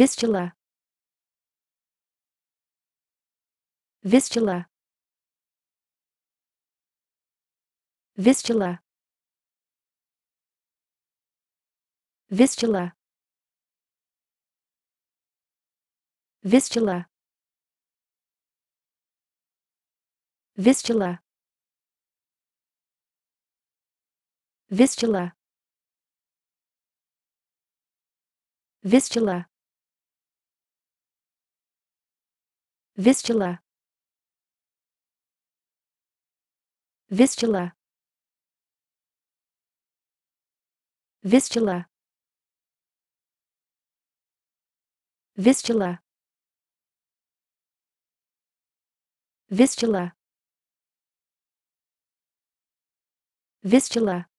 Vistula Vistula Vistula Vistula Vistula Vistula Vistula Vistula Vistula Vistula Vistula Vistula Vistula Vistula